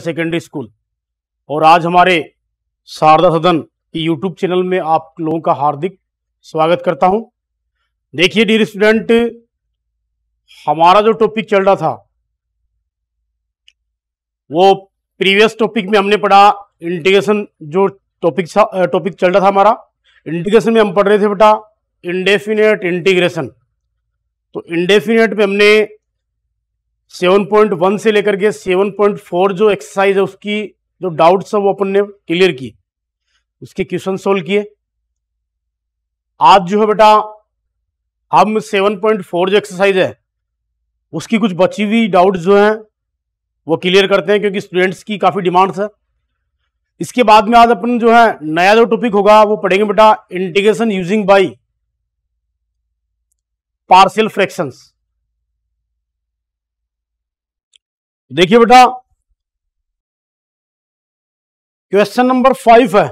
secondary school और आज हमारे शारदा सदन की यूट्यूब चैनल में आप लोगों का हार्दिक स्वागत करता हूं देखिए डियर स्टूडेंट हमारा जो टॉपिक चल रहा था वो प्रीवियस टॉपिक में हमने पढ़ा इंटीग्रेशन जो टॉपिक टॉपिक चल रहा था हमारा इंटीग्रेशन में हम पढ़ रहे थे बेटा इंडेफिनेट इंटीग्रेशन तो इंडेफिनेट में हमने 7.1 से लेकर के 7.4 जो एक्सरसाइज है उसकी जो डाउट्स है वो अपन ने क्लियर की उसके क्वेश्चन सोल्व किए आज जो है बेटा हम 7.4 जो एक्सरसाइज है उसकी कुछ बची हुई डाउट जो हैं वो क्लियर करते हैं क्योंकि स्टूडेंट्स की काफ़ी डिमांड्स है इसके बाद में आज अपन जो है नया जो टॉपिक होगा वो पढ़ेंगे बेटा integration using by partial fractions देखिए बेटा क्वेश्चन नंबर फाइव है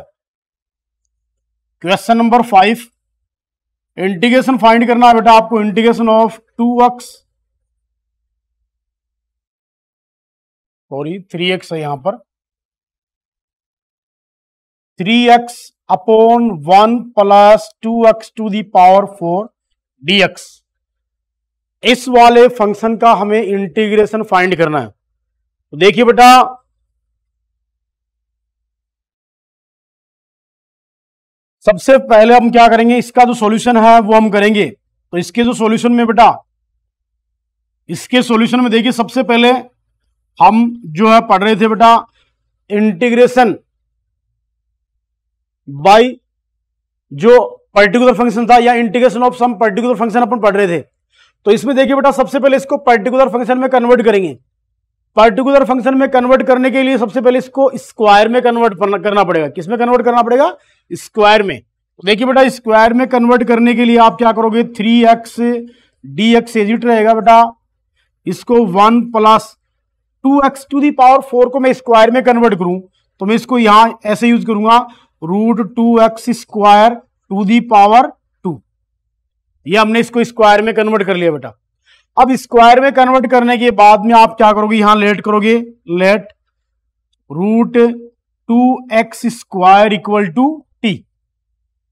question number five integration find करना है बेटा आपको integration of two x sorry three x है यहां पर three x upon one plus two x to the power four d x इस वाले फंक्शन का हमें इंटीग्रेशन फाइंड करना है तो देखिए बेटा सबसे पहले हम क्या करेंगे इसका जो सॉल्यूशन है वो हम करेंगे तो इसके जो सॉल्यूशन में बेटा इसके सॉल्यूशन में देखिए सबसे पहले हम जो है पढ़ रहे थे बेटा इंटीग्रेशन बाय जो पर्टिकुलर फंक्शन था या integration of sum particular function अपन पढ़ रहे थे तो इसमें देखिए बेटा सबसे पहले इसको पर्टिकुलर फंक्शन में कन्वर्ट करेंगे पर्टिकुलर फंक्शन में कन्वर्ट करने के लिए सबसे पहले इसको स्क्वायर में कन्वर्ट करना पड़ेगा किस में कन्वर्ट करना पड़ेगा स्क्वायर में देखिए बेटा स्क्वायर में कन्वर्ट करने के लिए आप क्या करोगे three x d x as it रहेगा बेटा इसको one plus two x to the power four को मैं स्क्वायर में कन्वर्ट करूं तो मैं इसको यहां ऐसे यूज करूंगा root two x square to the power two ये हमने इसको स्क्वायर में कन्वर्ट कर लिया बेटा अब स्क्वायर में कन्वर्ट करने के बाद में आप क्या करोगे यहां लेट करोगे let root two x square equal to t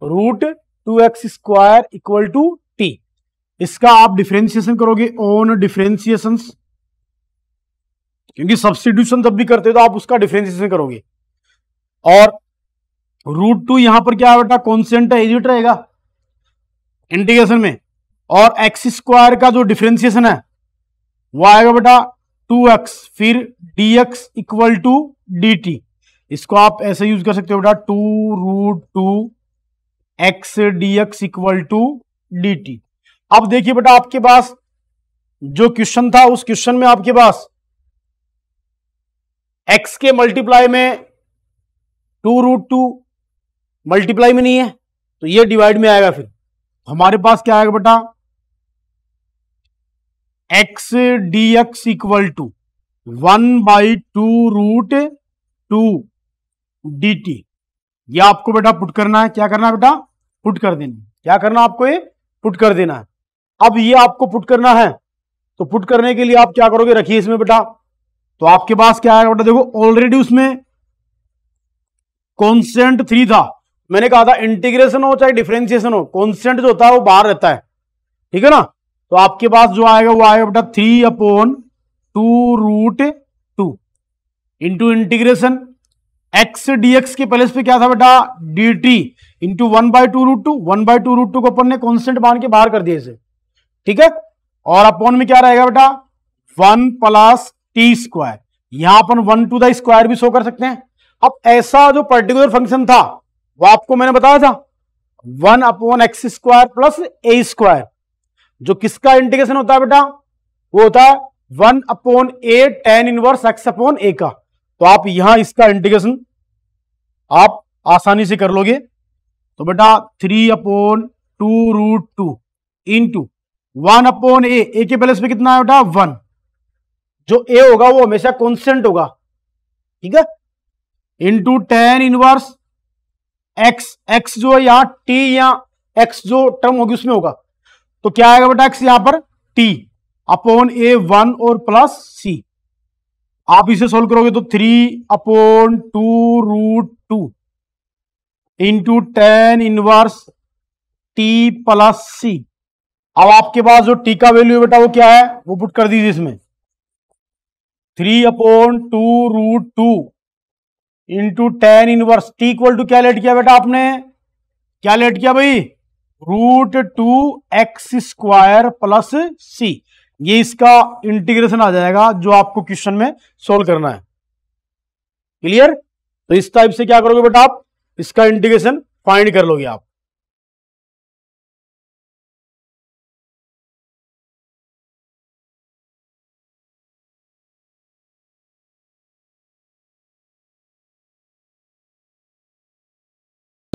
root two x square equal to t इसका आप डिफ्रेंसिएशन करोगे ओन डिफ्रेंसिएशन क्योंकि सब्सटीट्यूशन जब भी करते हो तो आप उसका डिफ्रेंसिएशन करोगे और रूट टू यहां पर क्या बेटा कॉन्सेंट है एजिट रहेगा इंटीग्रेशन में और एक्स स्क्वायर का जो डिफ्रेंसिएशन है वो आएगा बेटा टू एक्स फिर d x equal to d t इसको आप ऐसे यूज कर सकते हो बेटा two root two x d x equal to d t अब देखिए बेटा आपके पास जो क्वेश्चन था उस क्वेश्चन में आपके पास एक्स के मल्टीप्लाई में टू रूट टू मल्टीप्लाई में नहीं है तो ये डिवाइड में आएगा फिर हमारे पास क्या आएगा बेटा x d x equal to one by two root two d t ये आपको बेटा पुट करना है क्या करना है बेटा पुट कर देना क्या करना आपको ये पुट कर देना है अब ये आपको पुट करना है तो पुट करने के लिए आप क्या करोगे रखिए इसमें बेटा तो आपके पास क्या आएगा बेटा देखो ऑलरेडी उसमें कॉन्स्टेंट थ्री था मैंने कहा था इंटीग्रेशन हो चाहे डिफ्रेंसिएशन हो कॉन्स्टेंट जो होता है वो बाहर रहता है ठीक है ना तो आपके पास जो आएगा वो आएगा बेटा three upon two root two into integration x d x के प्लेस पे क्या था बेटा d t into one by two root two one by two root two को अपन ने कॉन्स्टेंट मान के बाहर कर दिया इसे ठीक है और अपॉन में क्या रहेगा बेटा वन प्लस टी स्क्वायर यहां अपन वन टू द स्क्वायर भी शो कर सकते हैं अब ऐसा जो पर्टिकुलर फंक्शन था वो आपको मैंने बताया था one upon x square plus a square जो किसका इंटीग्रेशन होता है बेटा वो होता है one upon a tan inverse x upon a का तो आप यहां इसका इंटीग्रेशन आप आसानी से कर लोगे तो बेटा three upon two root two into one upon a a के प्लस पे कितना है बेटा वन जो ए होगा वो हमेशा कॉन्स्टेंट होगा ठीक है into tan inverse x x जो है यहां टी या एक्स जो टर्म होगी उसमें होगा तो क्या आएगा बेटा एक्स यहां पर टी अपॉन ए वन और प्लस सी आप इसे सोल्व करोगे तो three upon two root two into tan inverse t plus c अब आपके पास जो टी का वैल्यू है बेटा वो क्या है वो पुट कर दीजिए इसमें three upon two root two into tan inverse t equal to क्या लेट किया बेटा आपने क्या लेट किया भाई root two x square plus c ये इसका इंटीग्रेशन आ जाएगा जो आपको क्वेश्चन में सोल्व करना है क्लियर तो इस टाइप से क्या करोगे बेटा आप इसका इंटीग्रेशन फाइंड कर लोगे आप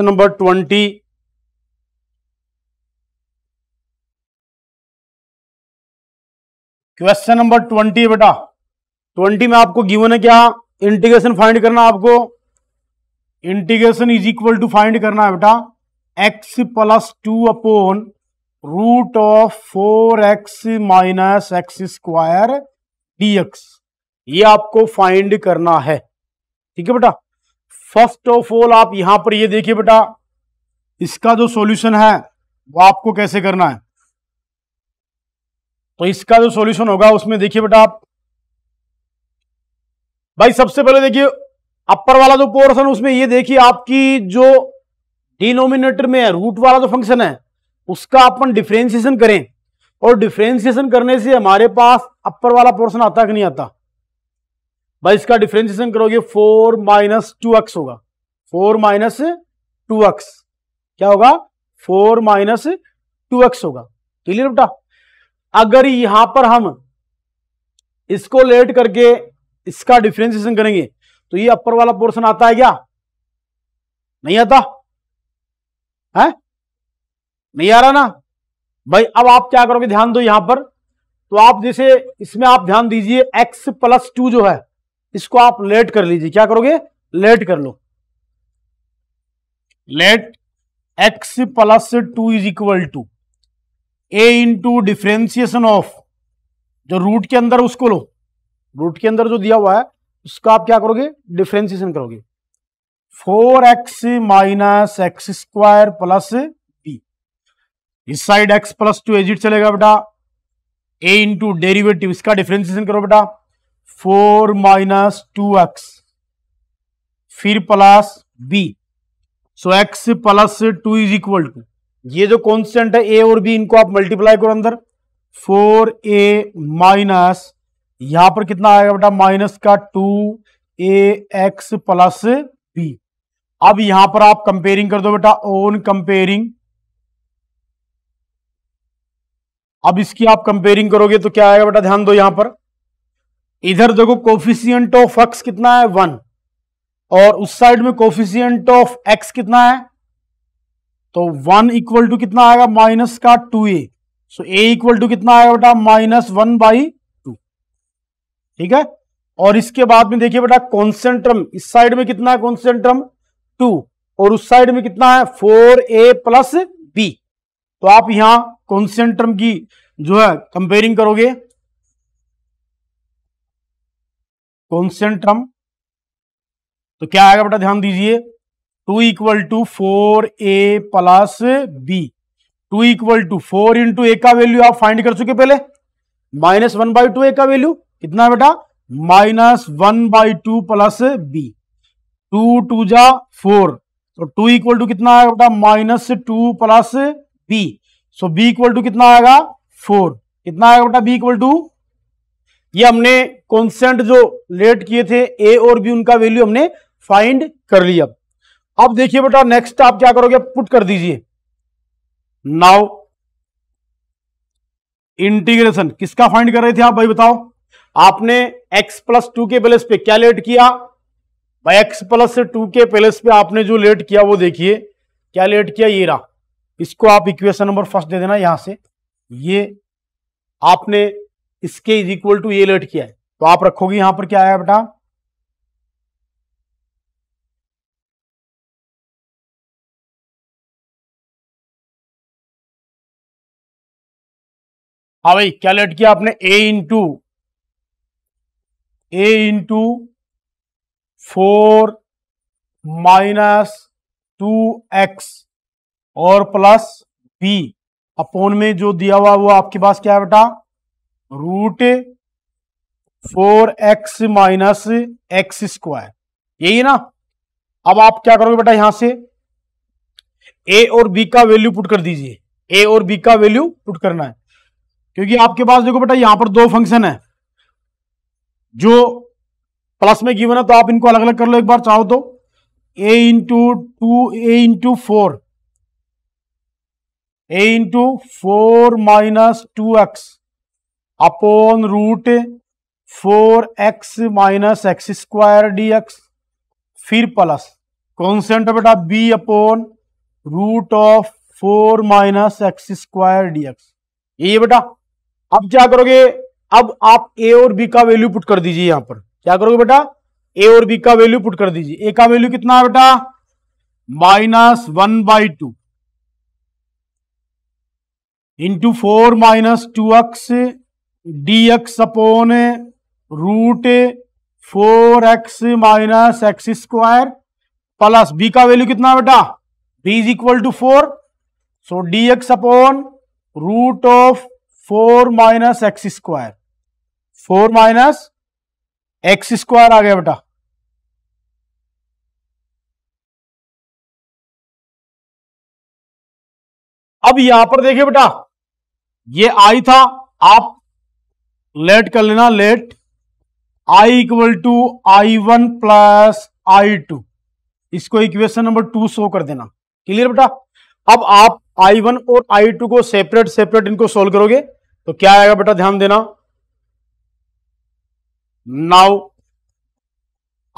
number twenty question number twenty बेटा ट्वेंटी में आपको गिवन है क्या इंटीग्रेशन फाइंड करना आपको integration is equal to find करना है बेटा x plus two upon root of four x minus x square d x ये आपको फाइंड करना है ठीक है बेटा फर्स्ट ऑफ ऑल आप यहां पर ये देखिए बेटा इसका जो सॉल्यूशन है वो आपको कैसे करना है तो इसका जो सॉल्यूशन होगा उसमें देखिए बेटा आप भाई सबसे पहले देखिए अपर वाला जो पोर्सन उसमें ये देखिए आपकी जो डिनोमिनेटर में है रूट वाला जो फंक्शन है उसका अपन डिफ्रेंसिएशन करें और डिफ्रेंसिएशन करने से हमारे पास अपर वाला पोर्सन आता कि नहीं आता भाई इसका डिफ्रेंसिएशन करोगे फोर माइनस टू एक्स होगा फोर माइनस टू एक्स क्या होगा फोर माइनस टू एक्स होगा क्लियर बेटा अगर यहां पर हम इसको लेट करके इसका डिफ्रेंसिएशन करेंगे तो ये अपर वाला पोर्शन आता है क्या नहीं आता है नहीं आ रहा ना भाई अब आप क्या करोगे ध्यान दो यहां पर तो आप जैसे इसमें आप ध्यान दीजिए x प्लस टू जो है इसको आप लेट कर लीजिए क्या करोगे लेट कर लो let x plus two is equal to a into differentiation of जो रूट के अंदर उसको लो रूट के अंदर जो दिया हुआ है उसका आप क्या करोगे डिफ्रेंसिएशन करोगे four x minus x square plus b इस side x plus two as it चलेगा बेटा ए इंटू डेरिवेटिव इसका डिफ्रेंसिएशन करो बेटा फोर माइनस टू एक्स फिर plus b so x plus two is equal to ये जो कॉन्स्टेंट है ए और बी इनको आप मल्टीप्लाई करो अंदर फोर ए माइनस यहां पर कितना आएगा बेटा माइनस का two a x plus b अब यहां पर आप कंपेयरिंग कर दो बेटा ओन कंपेयरिंग अब इसकी आप कंपेयरिंग करोगे तो क्या आएगा बेटा ध्यान दो यहां पर इधर देखो कोफिशियंट ऑफ एक्स कितना है वन और उस साइड में कोफिशियंट ऑफ एक्स कितना है तो वन इक्वल टू कितना आएगा माइनस का two a so a equal to कितना आएगा बेटा माइनस वन बाई टू ठीक है और इसके बाद में देखिए बेटा कॉन्सेंट्रम इस साइड में कितना है कॉन्सेंट्रम टू और उस साइड में कितना है फोर ए प्लस बी तो आप यहां कॉन्सेंट्रम की जो है कंपेयरिंग करोगे कॉन्सेंट्रम तो क्या आएगा बेटा ध्यान दीजिए two equal to four a plus b two equal to four into a का वैल्यू आप फाइंड कर चुके पहले minus one by two a का वैल्यू कितना बेटा minus one by two plus b two two जा फोर तो टू इक्वल टू कितना आएगा बेटा minus two plus b so b equal to कितना आएगा फोर कितना आएगा बेटा बी इक्वल टू ये हमने कॉन्सेंट जो लेट किए थे ए और बी उनका वैल्यू हमने फाइंड कर लिया अब देखिए बेटा नेक्स्ट आप क्या करोगे पुट कर दीजिए नाउ इंटीग्रेशन किसका फाइंड कर रहे थे आप भाई बताओ आपने x प्लस टू के प्लेस पे क्या लेट किया भाई x प्लस टू के प्लेस पे आपने जो लेट किया वो देखिए क्या लेट किया ये रहा इसको आप इक्वेशन नंबर फर्स्ट दे देना यहां से ये आपने इसके इज इक्वल टू ये लेट किया है तो आप रखोगे यहां पर क्या आया बेटा हाँ भाई लेट किया आपने a into a into four minus two x और प्लस बी अपोन में जो दिया हुआ वो आपके पास क्या है बेटा root four x minus x square यही ना अब आप क्या करोगे बेटा यहां से ए और बी का वैल्यू पुट कर दीजिए ए और बी का वैल्यू पुट करना है क्योंकि आपके पास देखो बेटा यहां पर दो फंक्शन है जो प्लस में गिवन है तो आप इनको अलग अलग कर लो एक बार चाहो तो a into two a into four a into four minus two x upon root four x minus x square d x फिर प्लस कॉन्सेंट बेटा b upon root of four minus x square d x ये बेटा अब क्या करोगे अब आप ए और बी का वैल्यू पुट कर दीजिए यहां पर क्या करोगे बेटा ए और बी का वैल्यू पुट कर दीजिए ए का वैल्यू कितना है बेटा minus one by two into four minus two x d x upon root four x minus x square plus b का वैल्यू कितना बेटा b is equal to four so d x upon root of four minus x square four minus x square आ गया बेटा अब यहां पर देखिए बेटा ये आई था आप लेट कर लेना let I equal to I one plus I two इसको इक्वेशन नंबर टू शो कर देना क्लियर बेटा अब आप I1 वन और आई टू को सेपरेट सेपरेट इनको सोल्व करोगे तो क्या आएगा बेटा ध्यान देना now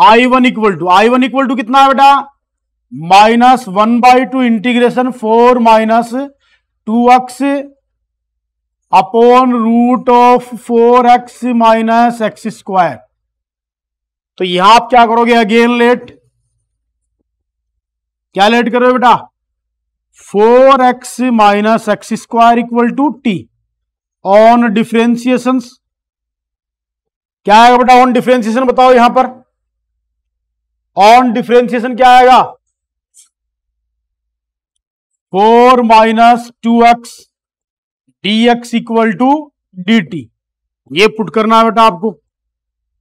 I1 one equal to I one equal to कितना है बेटा minus one by two integration four minus two x upon root of four x minus x square तो यहां आप क्या करोगे अगेन लेट क्या लेट करोगे बेटा four x minus x square equal to t on differentiation क्या आएगा बेटा ऑन डिफ्रेंसिएशन बताओ यहां पर ऑन डिफ्रेंसिएशन क्या आएगा four minus two x d x equal to d t ये पुट करना है बेटा आपको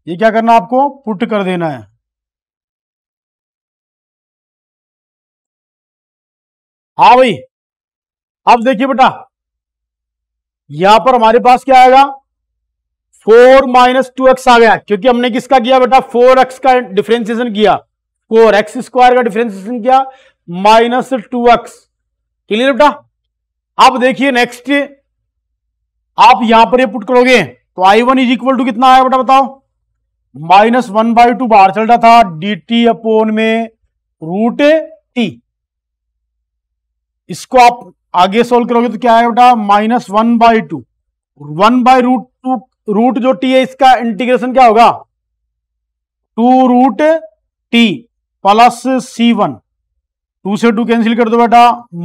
ये क्या करना है आपको पुट कर देना है हाँ भाई अब देखिए बेटा यहां पर हमारे पास क्या आएगा फोर माइनस टू एक्स आ गया क्योंकि हमने किसका किया बेटा फोर एक्स का डिफ्रेंसिएशन किया फोर एक्स स्क्वायर का डिफ्रेंसिएशन किया माइनस टू एक्स क्लियर बेटा अब देखिए नेक्स्ट आप यहां पर ये पुट करोगे तो I one is equal to कितना आया बेटा बताओ माइनस वन बाई टू बाहर चल रहा था डी टी अपोन में रूट टी इसको आप आगे सोल्व करोगे तो क्या है बेटा minus one by two one by root two root जो टी है इसका इंटीग्रेशन क्या होगा two root t plus c one two से टू कैंसिल कर दो बेटा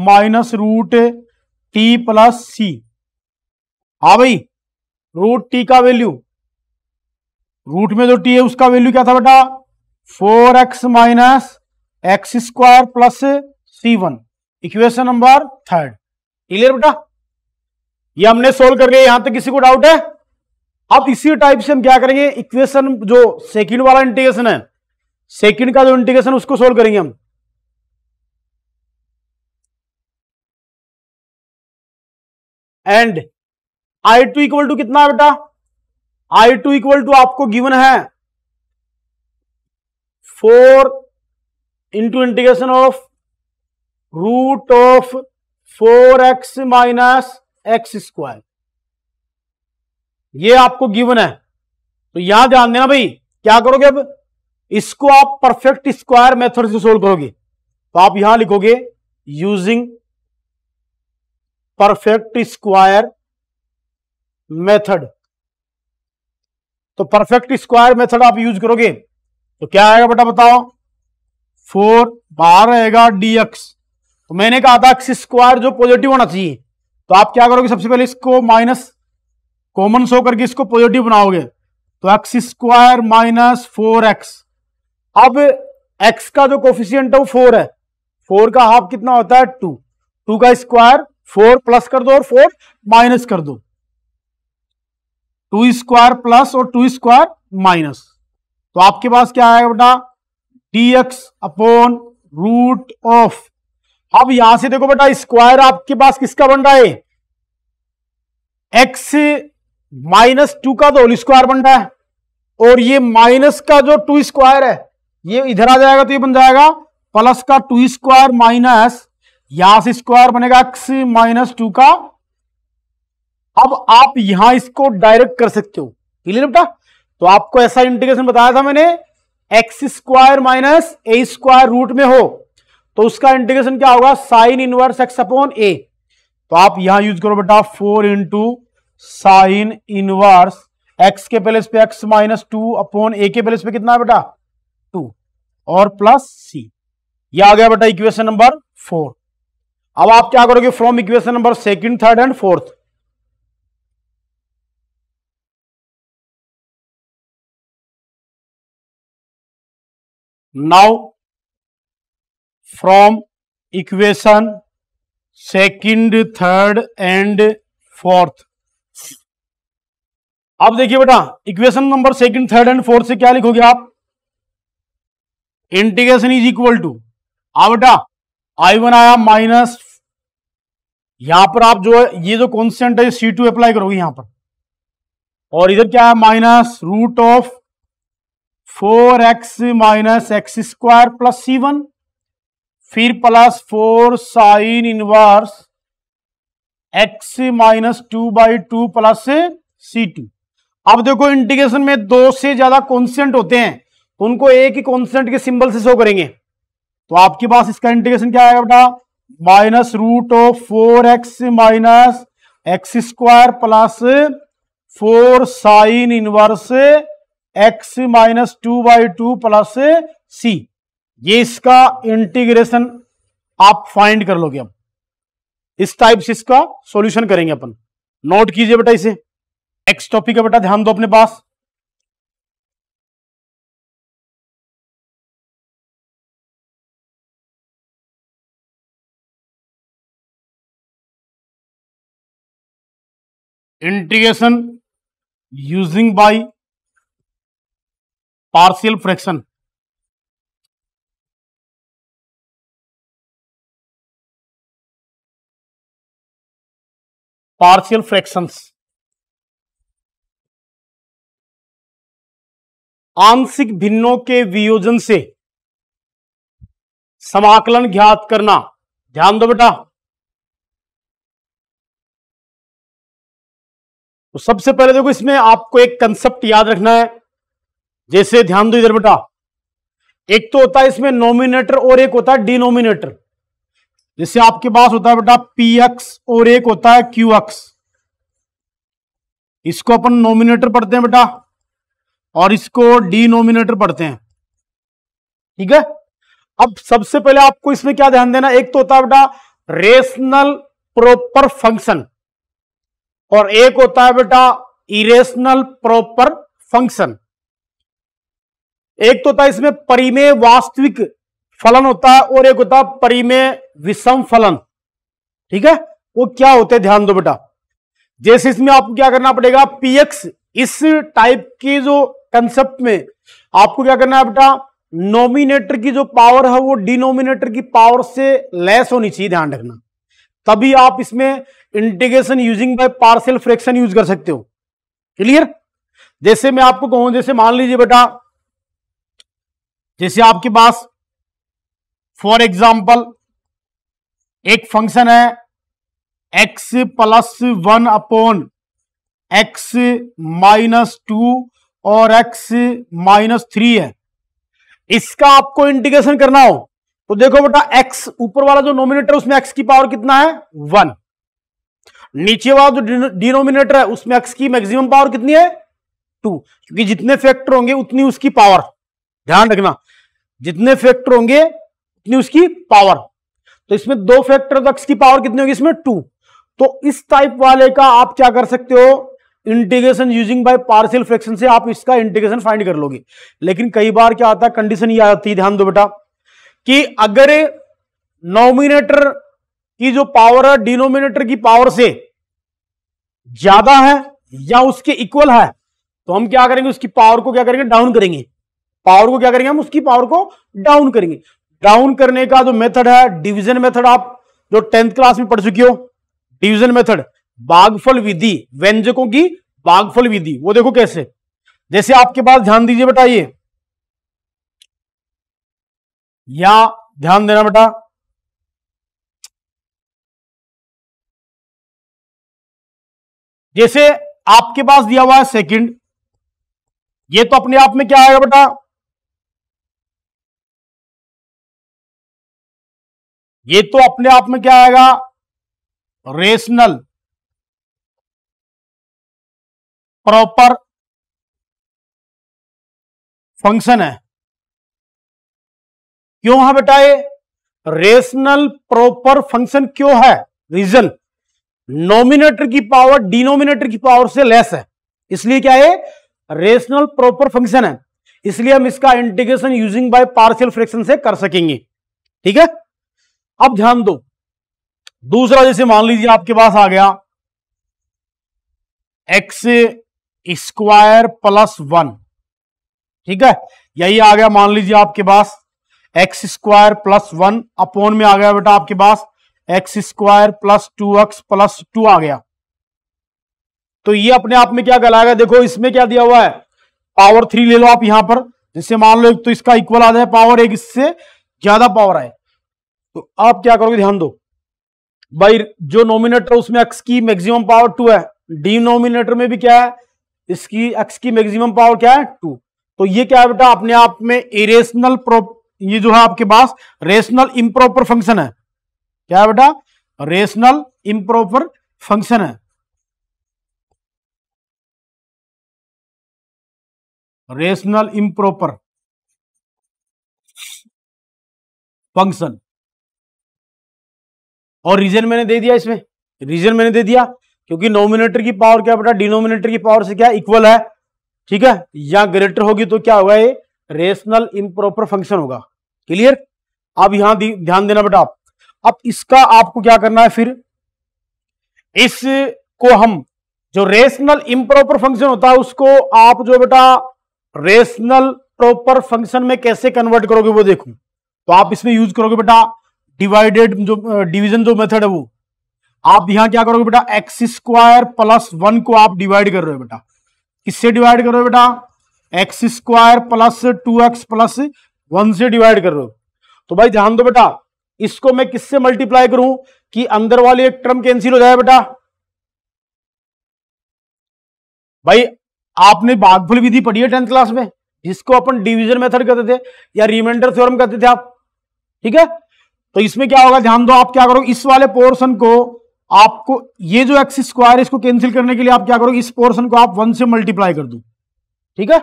minus root t plus c हा भाई रूट टी का वैल्यू रूट में जो टी है उसका वैल्यू क्या था बेटा four x minus x square plus c one equation number third clear बेटा ये हमने सोल्व कर लिया यहां तक किसी को डाउट है अब इसी टाइप से हम क्या करेंगे इक्वेशन जो सेकंड वाला इंटीग्रेशन है सेकंड का जो इंटीग्रेशन उसको सोल्व करेंगे हम and I two equal to कितना है बेटा आई टू इक्वल टू आपको गिवन है four into integration of root of four x minus x square ये आपको गिवन है तो यहां ध्यान देना भाई क्या करोगे अब इसको आप परफेक्ट स्क्वायर मेथड से सोल्व करोगे तो आप यहां लिखोगे यूजिंग परफेक्ट स्क्वायर मेथड तो परफेक्ट स्क्वायर मेथड आप यूज करोगे तो क्या आएगा बेटा बताओ फोर बाहर आएगा डी एक्स तो मैंने कहा था एक्स स्क्वायर जो पॉजिटिव होना चाहिए तो आप क्या करोगे सबसे पहले इसको माइनस कॉमन शो करके इसको पॉजिटिव बनाओगे तो x square minus four x अब एक्स का जो कोफिशियंट है वो फोर है फोर का हाफ कितना होता है टू टू का स्क्वायर फोर प्लस कर दो और फोर माइनस कर दो टू स्क्वायर प्लस और टू स्क्वायर माइनस तो आपके पास क्या आएगा बेटा d x upon root of अब यहां से देखो बेटा स्क्वायर आपके पास किसका बन रहा है एक्स माइनस टू का तो होल स्क्वायर बन रहा है और ये माइनस का जो टू स्क्वायर है ये इधर आ जाएगा तो ये बन जाएगा प्लस का टू स्क्वायर माइनस यहां से स्क्वायर बनेगा एक्स माइनस टू का अब आप यहां इसको डायरेक्ट कर सकते हो क्लियर बेटा तो आपको ऐसा इंटीग्रेशन बताया था मैंने x square minus a square root में हो तो उसका इंटीग्रेशन क्या होगा sine inverse x upon a तो आप यहां यूज करो बेटा four into sine inverse x के पैलेस पे x minus two upon a के प्लेस पे कितना है बेटा टू और प्लस सी ये आ गया बेटा इक्वेशन नंबर फोर अब आप क्या करोगे from equation number second third and fourth now from equation second third and fourth अब देखिए बेटा equation number second third and fourth से क्या लिखोगे आप इंटीग्रेशन इज इक्वल टू आ बेटा आई वन आया माइनस यहां पर आप जो है ये जो कॉन्स्टेंट है सी टू अप्लाई करोगे यहां पर और इधर क्या है minus root of four x minus x square plus c one फिर plus four sine inverse x minus two by two plus c two अब देखो इंटीग्रेशन में दो से ज्यादा कॉन्स्टेंट होते हैं तो उनको एक ही कॉन्स्टेंट के सिंबल से शो करेंगे तो आपके पास इसका इंटीग्रेशन क्या आएगा बेटा minus root of four x minus x square plus four sine inverse x minus two by two plus c ये इसका इंटीग्रेशन आप फाइंड कर लोगे अब इस टाइप से इसका सॉल्यूशन करेंगे अपन नोट कीजिए बेटा इसे एक्स टॉपिक का बेटा ध्यान दो अपने पास integration using by partial fraction partial fractions आंशिक भिन्नों के वियोजन से समाकलन ज्ञात करना ध्यान दो बेटा तो सबसे पहले देखो इसमें आपको एक कंसेप्ट याद रखना है जैसे ध्यान दो इधर बेटा एक तो होता है इसमें नॉमिनेटर और एक होता है डिनोमिनेटर जैसे आपके पास होता है बेटा पी एक्स और एक होता है क्यू एक्स इसको अपन नोमिनेटर पढ़ते हैं बेटा और इसको डी नोमिनेटर पढ़ते हैं ठीक है अब सबसे पहले आपको इसमें क्या ध्यान देना एक तो होता है बेटा रेशनल प्रॉपर फंक्शन और एक होता है बेटा इरेशनल प्रॉपर फंक्शन एक तो होता है इसमें परिमेय वास्तविक फलन होता है और एक होता है परिमेय विषम फलन ठीक है वो क्या होते हैं ध्यान दो बेटा जैसे इसमें आपको क्या करना पड़ेगा पीएक्स इस टाइप के जो कंसेप्ट में आपको क्या करना है बेटा नोमिनेटर की जो पावर है वो डिनोमिनेटर की पावर से लेस होनी चाहिए ध्यान रखना तभी आप इसमें integration using by partial fraction use कर सकते हो क्लियर जैसे मैं आपको कहूं जैसे मान लीजिए बेटा जैसे आपके पास फॉर एग्जाम्पल एक फंक्शन है x plus one upon x minus two और एक्स माइनस थ्री है इसका आपको इंटीग्रेशन करना हो तो देखो बेटा एक्स ऊपर वाला जो नोमिनेटर उसमें एक्स की पावर कितना है वन नीचे वाला जो डिनोमिनेटर है उसमें एक्स की मैक्सिमम पावर कितनी है टू क्योंकि जितने फैक्टर होंगे उतनी उसकी पावर ध्यान रखना जितने फैक्टर होंगे कितनी उसकी पावर तो इसमें दो फैक्टर तो एक्स की पावर कितनी होगी इसमें टू तो इस टाइप वाले का आप क्या कर सकते हो integration using by partial fraction से आप इसका इंटीग्रेशन फाइंड कर लोगे लेकिन कई बार क्या आता है कंडीशन ये आती है ध्यान दो बेटा कि अगर नॉमिनेटर की जो पावर है डिनोमिनेटर की पावर से ज्यादा है या उसके इक्वल है तो हम क्या करेंगे उसकी पावर को क्या करेंगे डाउन करेंगे पावर को क्या करेंगे हम उसकी पावर को डाउन करेंगे डाउन करने का जो मेथड है डिवीजन मेथड आप जो टेंथ क्लास में पढ़ चुकी हो डिवीजन मेथड बागफल विधि व्यंजकों की बागफल विधि वो देखो कैसे जैसे आपके पास ध्यान दीजिए बेटा ये या ध्यान देना बेटा जैसे आपके पास दिया हुआ है सेकंड ये तो अपने आप में क्या आएगा बेटा ये तो अपने आप में क्या आएगा रेशनल प्रॉपर फंक्शन है क्यों है हाँ बेटा ये रेशनल प्रॉपर फंक्शन क्यों है रीजन नॉमिनेटर की पावर डिनोमिनेटर की पावर से लेस है इसलिए क्या है रेशनल प्रॉपर फंक्शन है इसलिए हम इसका integration using by partial fraction से कर सकेंगे ठीक है अब ध्यान दो दूसरा जैसे मान लीजिए आपके पास आ गया एक्स स्क्वायर प्लस वन ठीक है यही आ गया मान लीजिए आपके पास x square plus one upon में आ गया बेटा आपके पास x square plus two x plus two आ गया तो ये अपने आप में क्या कहलाएगा देखो इसमें क्या दिया हुआ है पावर थ्री ले लो आप यहां पर जैसे मान लो एक तो इसका इक्वल आ जाए पावर एक इससे ज्यादा पावर आए तो आप क्या करोगे ध्यान दो भाई जो नोमिनेटर उसमें एक्स की मैक्सिमम पावर टू है डिनोमिनेटर में भी क्या है इसकी एक्स की मैक्सिमम पावर क्या है टू तो ये क्या है बेटा अपने आप में इरेशनल ये जो है आपके पास रेशनल इम्प्रॉपर फंक्शन है क्या है बेटा रेशनल इम्प्रॉपर फंक्शन है रेशनल इम्प्रॉपर फंक्शन और रीजन मैंने दे दिया इसमें रीजन मैंने दे दिया क्योंकि नोमिनेटर की पावर क्या बेटा डिनोमिनेटर की पावर से क्या इक्वल है ठीक है या ग्रेटर होगी तो क्या होगा ये रेशनल इम्प्रॉपर फंक्शन होगा क्लियर अब यहां ध्यान देना बेटा आप अब इसका आपको क्या करना है फिर इसको हम जो रेशनल इम्प्रॉपर फंक्शन होता है उसको आप जो बेटा रेशनल प्रॉपर फंक्शन में कैसे कन्वर्ट करोगे वो देखो तो आप इसमें यूज करोगे बेटा डिवाइडेड जो डिवीजन जो मेथड है वो आप यहां क्या करोगे बेटा एक्स स्क्वायर प्लस वन को आप डिवाइड कर रहे हो बेटा किससे डिवाइड कर रहे हो बेटा x square plus two x plus one से डिवाइड कर रहे हो तो भाई ध्यान दो बेटा इसको मैं किससे मल्टीप्लाई करूं कि अंदर वाली एक टर्म कैंसिल हो जाए बेटा भाई आपने भागफल विधि पढ़ी है टेंथ क्लास में जिसको अपन डिवीजन मेथड कहते थे या रिमाइंडर थ्योरम कहते थे आप ठीक है तो इसमें क्या होगा ध्यान दो आप क्या करोगे इस वाले पोर्शन को आपको ये जो एक्स स्क्वायर इसको कैंसिल करने के लिए आप क्या करोगे इस पोर्शन को आप वन से मल्टीप्लाई कर दो ठीक है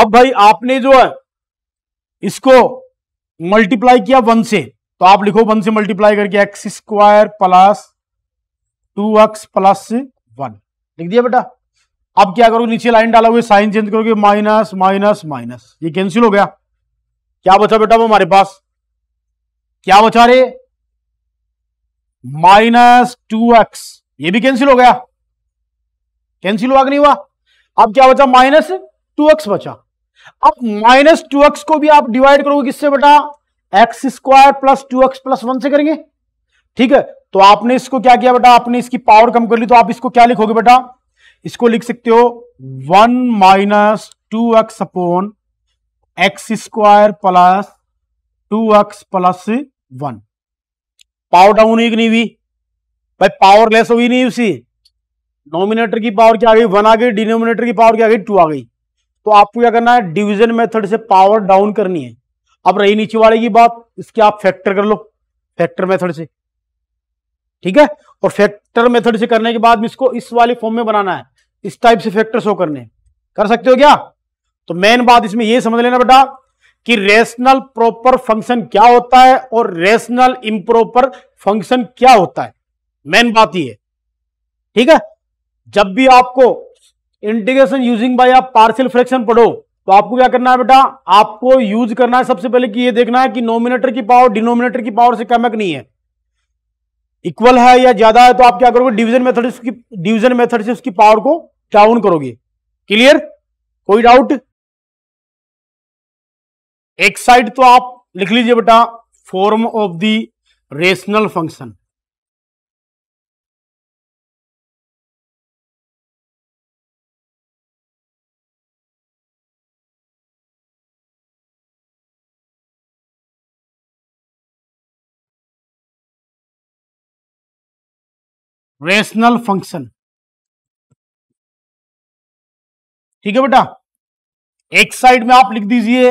अब भाई आपने जो है इसको मल्टीप्लाई किया वन से तो आप लिखो वन से मल्टीप्लाई करके x square plus two x plus one लिख दिया बेटा अब क्या करोगे नीचे लाइन डाला हुआ साइन चेंज करोगे माइनस माइनस माइनस ये कैंसिल हो गया क्या बचा बेटा वो हमारे पास क्या बचा रहे माइनस टू एक्स ये भी कैंसिल हो गया कैंसिल हुआ कि नहीं हुआ अब क्या बचा माइनस टू एक्स बचा अब माइनस टू एक्स को भी आप डिवाइड करोगे किससे बेटा x square plus two x plus one से करेंगे ठीक है तो आपने इसको क्या किया बेटा आपने इसकी पावर कम कर ली तो आप इसको क्या लिखोगे बेटा इसको लिख सकते हो one minus two x upon x square plus two x plus one power down हुई कि नहीं हुई भाई पावर लेस हुई नहीं उसी नॉमिनेटर की पावर क्या आ गई वन आ गई डिनोमिनेटर की पावर क्या आ गई टू आ गई तो आपको क्या करना है डिवीजन मेथड से पावर डाउन करनी है अब रही नीचे वाले की बात इसके आप फैक्टर कर लो फैक्टर मेथड से ठीक है और फैक्टर मेथड से करने के बाद इसको इस वाले फॉर्म में बनाना है इस टाइप से फैक्टर शो करने कर सकते हो क्या तो मेन बात इसमें यह समझ लेना बेटा कि रेशनल प्रॉपर फंक्शन क्या होता है और रेशनल इम्प्रॉपर फंक्शन क्या होता है मेन बात यह ठीक है जब भी आपको इंटीग्रेशन यूजिंग बाय आप पार्शियल फ्रैक्शन पढ़ो तो आपको क्या करना है बेटा आपको यूज करना है सबसे पहले कि ये देखना है कि नोमिनेटर की पावर डिनोमिनेटर की पावर से कम है कि नहीं है इक्वल है या ज्यादा है तो आप क्या करोगे डिवीजन मेथड उसकी डिवीजन मेथड से उसकी पावर को डाउन करोगे क्लियर कोई डाउट एक साइड तो आप लिख लीजिए बेटा form of the rational function rational function ठीक है बेटा एक साइड में आप लिख दीजिए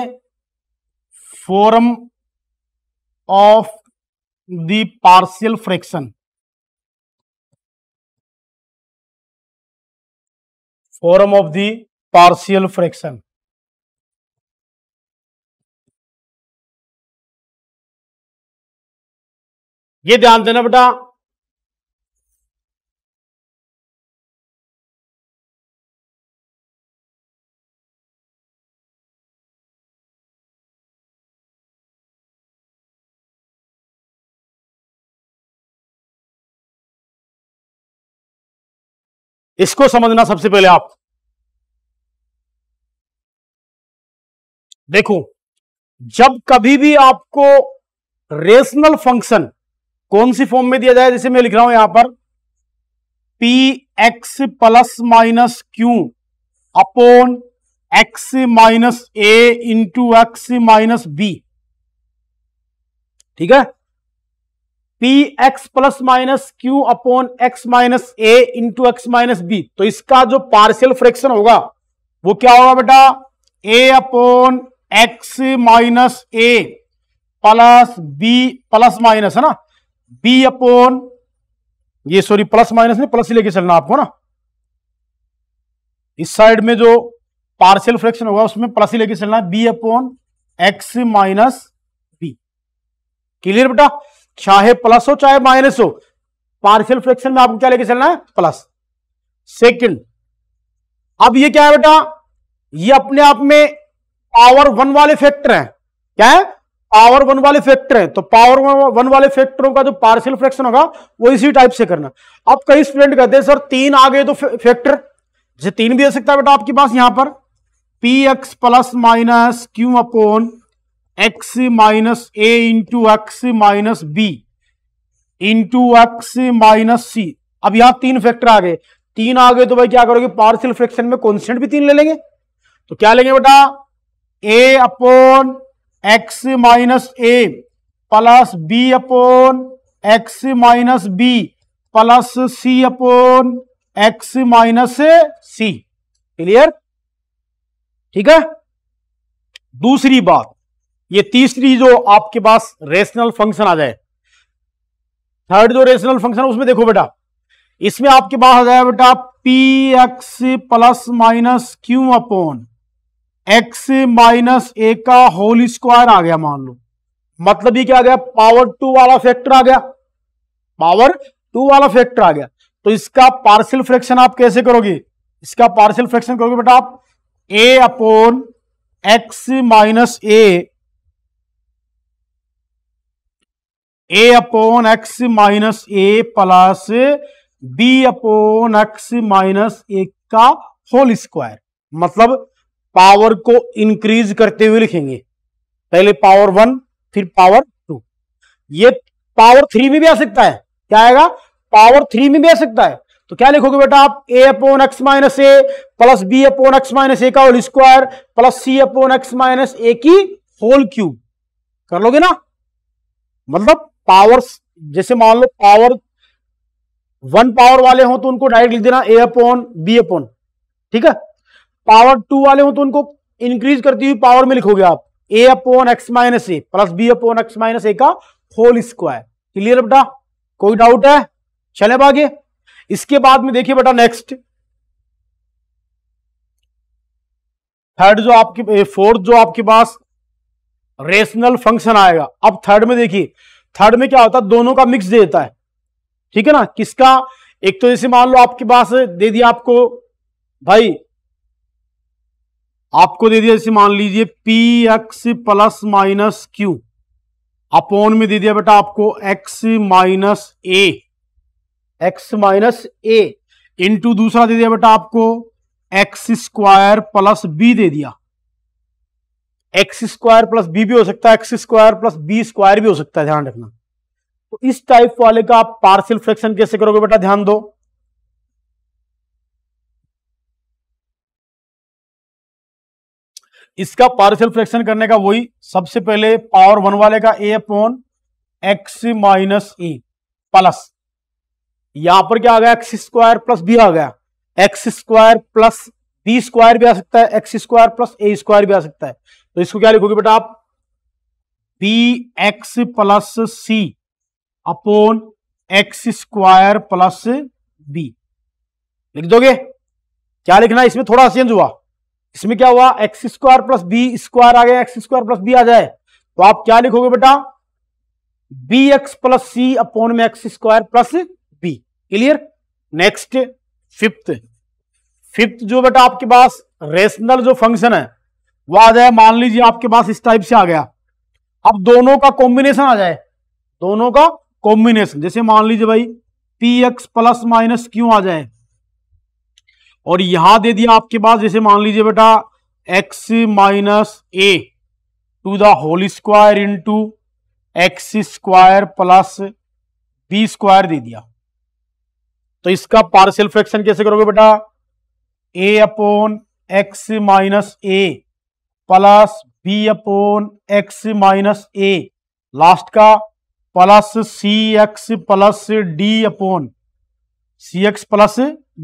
forum of the partial fraction forum of the partial fraction ये ध्यान देना बेटा इसको समझना सबसे पहले आप देखो जब कभी भी आपको रेशनल फंक्शन कौन सी फॉर्म में दिया जाए जैसे मैं लिख रहा हूं यहां पर p x plus minus q upon x minus a into x minus b ठीक है p x plus minus q upon x minus a into x minus b तो इसका जो पार्शियल फ्रैक्शन होगा वो क्या होगा बेटा a upon x minus a plus b plus minus है ना बी अपॉन ये सॉरी प्लस माइनस नहीं प्लस ही लेके चलना आपको ना इस साइड में जो पार्शियल फ्रैक्शन होगा उसमें प्लस ही लेके चलना b upon x minus b clear बेटा चाहे प्लस हो चाहे माइनस हो पार्शियल फ्रैक्शन में आपको क्या लेके चलना है प्लस सेकंड अब ये क्या है बेटा ये अपने आप में पावर वन वाले फैक्टर हैं क्या है पावर वन वाले फैक्टर हैं तो पावर वन वाले फैक्टरों का जो पार्शियल फ्रैक्शन होगा वो इसी टाइप से करना अब कई स्टूडेंट कहते हैं सर तीन आ गए तो फैक्टर जैसे तीन भी हो सकता है बेटा आपके पास यहां पर p x plus minus q upon x minus a into x minus b into x minus c अब यहां तीन फैक्टर आ गए तीन आ गए तो भाई क्या करोगे पार्शियल फ्रैक्शन में कॉन्स्टेंट भी तीन ले लेंगे तो क्या लेंगे बेटा a upon x minus a plus b upon x minus b plus c upon x minus c clear ठीक है दूसरी बात ये तीसरी जो आपके पास रेशनल फंक्शन आ जाए थर्ड जो रेशनल फंक्शन है उसमें देखो बेटा इसमें आपके पास आ जाए बेटा p x plus minus q upon x minus a का होल स्क्वायर आ गया मान लो मतलब ये क्या आ गया पावर टू वाला फैक्टर आ गया पावर टू वाला फैक्टर आ गया तो इसका पार्सल फ्रैक्शन आप कैसे करोगे इसका पार्सल फ्रैक्शन करोगे बेटा आप a upon x minus a a upon x minus a plus b upon x minus a का होल स्क्वायर मतलब पावर को इंक्रीज करते हुए लिखेंगे पहले पावर वन फिर पावर टू ये पावर थ्री में भी आ सकता है क्या आएगा पावर थ्री में भी आ सकता है तो क्या लिखोगे बेटा आप a upon x minus a plus b upon x minus a का whole square plus c upon x minus a की होल क्यूब कर लोगे ना मतलब पावर जैसे मान लो पावर वन पावर वाले हो तो उनको डायरेक्ट लिख देना ए अपॉन बी अपॉन ठीक है पावर टू वाले हो तो उनको इंक्रीज करती हुई पावर में लिखोगे आप a upon x minus a plus b upon x minus a का होल स्क्वायर क्लियर बेटा कोई डाउट है चले आगे इसके बाद में देखिए बेटा नेक्स्ट थर्ड जो आपके फोर्थ जो आपके पास रेशनल फंक्शन आएगा अब थर्ड में देखिए थर्ड में क्या होता है दोनों का मिक्स दे देता है ठीक है ना किसका एक तो जैसे मान लो आपके पास दे दिया आपको भाई आपको दे दिया जैसे मान लीजिए p x plus minus q upon में दे दिया बेटा आपको x minus a x minus a into दूसरा दे दिया बेटा आपको एक्स स्क्वायर प्लस बी दे दिया एक्स स्क्वायर प्लस बी भी हो सकता है x square plus b square भी हो सकता है ध्यान रखना तो इस टाइप वाले का आप पार्सल फ्रैक्शन कैसे करोगे बेटा ध्यान दो इसका पार्शियल फ्रैक्शन करने का वही सबसे पहले पावर वन वाले का a upon x minus e plus यहां पर क्या आ गया एक्स स्क्वायर प्लस बी आ गया x square plus b square भी आ सकता है x square plus a square भी आ सकता है तो इसको क्या लिखोगे बेटा आप p x plus c upon x square plus b लिख दोगे क्या लिखना इसमें थोड़ा चेंज हुआ इसमें क्या हुआ x square plus b square आ गया एक्स स्क्वायर प्लस बी आ जाए तो आप क्या लिखोगे बेटा b x plus c upon में x square plus b clear next fifth fifth जो बेटा आपके पास रेशनल जो फंक्शन है आ जाए मान लीजिए आपके पास इस टाइप से आ गया अब दोनों का कॉम्बिनेशन आ जाए दोनों का कॉम्बिनेशन जैसे मान लीजिए भाई p x plus minus q आ जाए और यहां दे दिया आपके पास जैसे मान लीजिए बेटा x minus a to the whole square into x square plus b square दे दिया तो इसका पार्शियल फ्रैक्शन कैसे करोगे बेटा a upon x minus a plus b upon x minus a last का plus c x plus d upon c x plus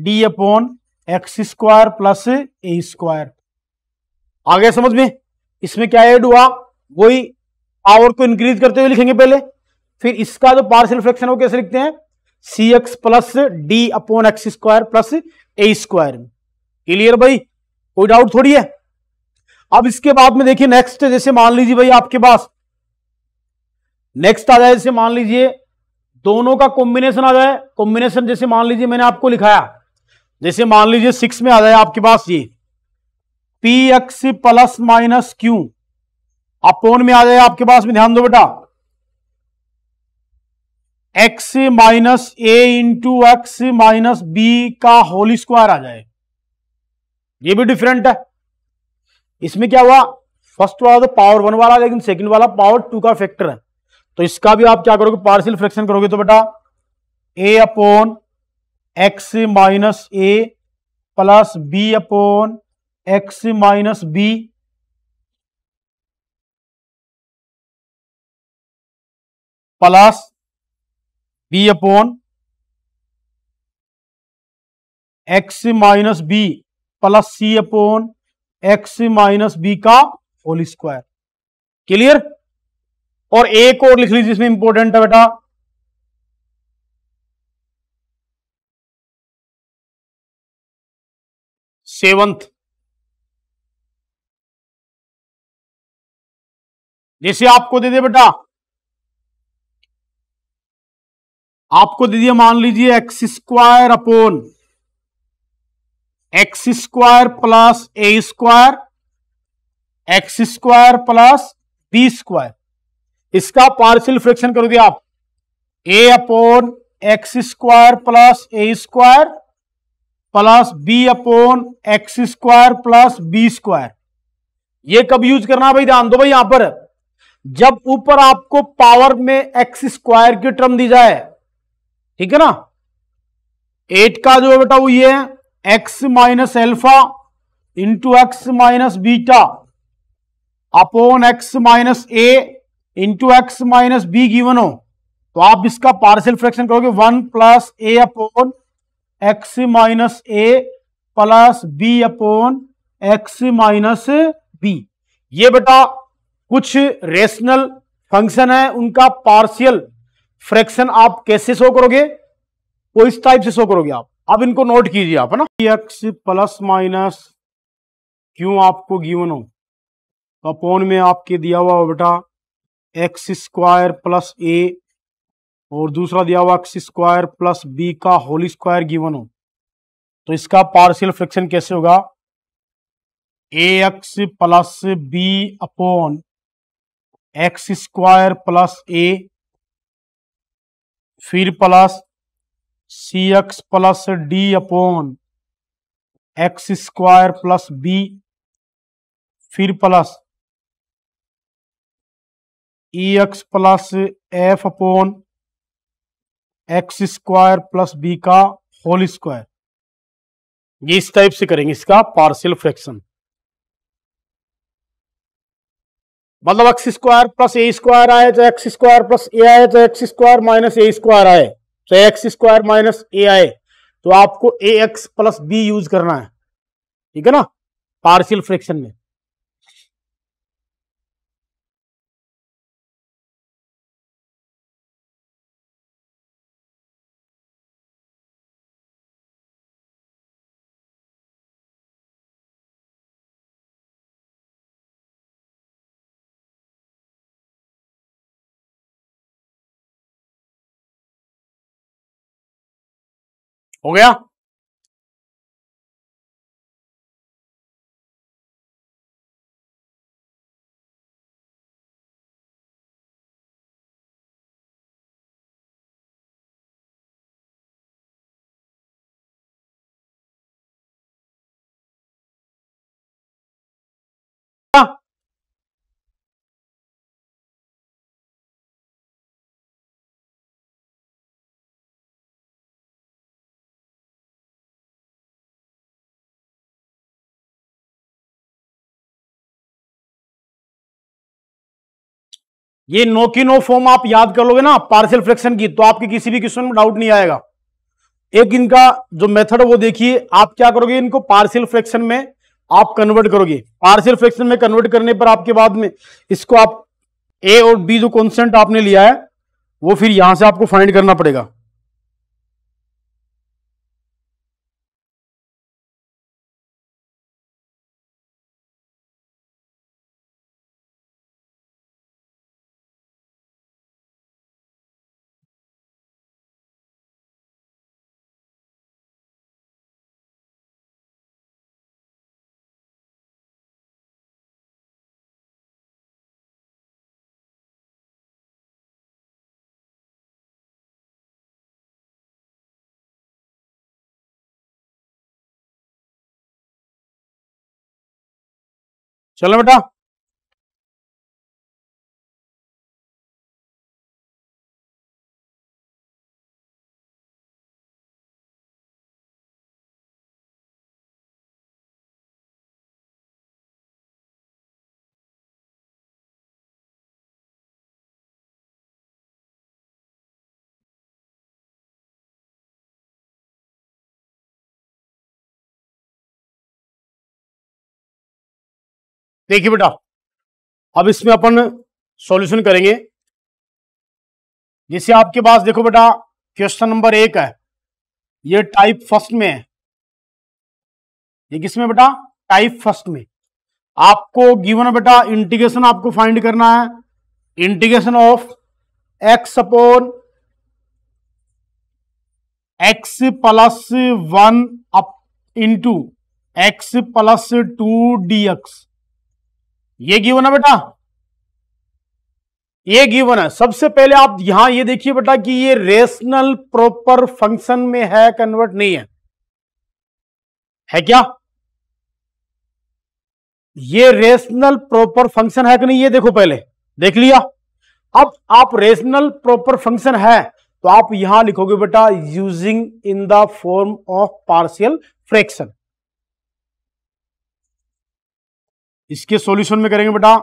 d upon x square plus a square आ गया समझ में इसमें क्या ऐड हुआ वही पावर को इंक्रीज करते हुए लिखेंगे पहले फिर इसका जो पार्शियल फ्रैक्शन वो कैसे लिखते हैं c x plus d upon x square plus a square clear भाई कोई डाउट थोड़ी है अब इसके बाद में देखिए नेक्स्ट जैसे मान लीजिए भाई आपके पास नेक्स्ट आ जाए जैसे मान लीजिए दोनों का कॉम्बिनेशन आ जाए कॉम्बिनेशन जैसे मान लीजिए मैंने आपको लिखाया जैसे मान लीजिए सिक्स में आ जाए आपके पास ये p x plus minus q upon में आ जाए आपके पास में ध्यान दो बेटा x minus a into x minus b का होल स्क्वायर आ जाए ये भी डिफरेंट है इसमें क्या हुआ फर्स्ट वाला तो पावर वन वाला लेकिन सेकंड वाला पावर टू का फैक्टर है तो इसका भी आप क्या करोगे पार्शियल फ्रैक्शन करोगे तो बेटा a upon x minus a plus b upon x minus b plus b upon x minus b plus c upon x minus b का होल स्क्वायर क्लियर और एक और लिख लीजिए इसमें इंपॉर्टेंट है बेटा सेवंथ जैसे आपको दे दे बेटा आपको दे दिया मान लीजिए x square upon x square plus a square x square plus b square इसका पार्शियल फ्रैक्शन करोगे आप a upon x square plus a square plus b upon x square plus b square ये कब यूज करना भाई ध्यान दो भाई यहां पर जब ऊपर आपको पावर में एक्स स्क्वायर की टर्म दी जाए ठीक है ना एट का जो है बेटा वो ये है x minus alpha into x minus beta upon x minus a into x minus b given हो तो आप इसका पार्शियल फ्रैक्शन करोगे one plus a upon x minus a plus b upon x minus b ये बेटा कुछ rational function है उनका पार्शियल फ्रैक्शन आप कैसे शो करोगे वो इस टाइप से शो करोगे आप अब इनको नोट कीजिए आप है ना एक्स प्लस माइनस क्यों आपको गिवन हो अपोन तो में आपके दिया हुआ बेटा एक्स स्क्वायर प्लस ए और दूसरा दिया हुआ एक्स स्क्वायर प्लस बी का होल स्क्वायर गिवन हो तो इसका पार्शियल फ्रैक्शन कैसे होगा a x plus b upon x square plus a फिर plus c x plus d upon x square plus b फिर plus e x plus f upon x square plus b का whole square ये इस type से करेंगे इसका partial fraction मतलब x square plus a square आए तो एक्स स्क्वायर प्लस ए आए तो x square minus a square आए तो एक्स स्क्वायर माइनस ए आई तो आपको a x plus b use करना है ठीक है ना पार्शियल फ्रैक्शन में ok 啊 ये नो फॉर्म आप याद कर लोगे ना पार्सल फ्रैक्शन की तो आपके किसी भी क्वेश्चन में डाउट नहीं आएगा एक इनका जो मेथड है वो देखिए आप क्या करोगे इनको पार्सल फ्रैक्शन में आप कन्वर्ट करोगे पार्सल फ्रैक्शन में कन्वर्ट करने पर आपके बाद में इसको आप ए और बी जो कॉन्सेंट आपने लिया है वो फिर यहां से आपको फाइंड करना पड़ेगा चलो बेटा देखिए बेटा अब इसमें अपन सॉल्यूशन करेंगे जैसे आपके पास देखो बेटा क्वेश्चन नंबर एक है ये टाइप फर्स्ट में है ये किसमें बेटा टाइप फर्स्ट में आपको गिवन बेटा इंटीग्रेशन आपको फाइंड करना है integration of x upon x plus one up into x plus two d x ये गिवन है बेटा ये गिवन है सबसे पहले आप यहां ये देखिए बेटा कि ये रेशनल प्रॉपर फंक्शन में है कन्वर्ट नहीं है है क्या ये रेशनल प्रॉपर फंक्शन है कि नहीं ये देखो पहले देख लिया अब आप रेशनल प्रॉपर फंक्शन है तो आप यहां लिखोगे बेटा using in the form of partial fraction इसके सॉल्यूशन में करेंगे बेटा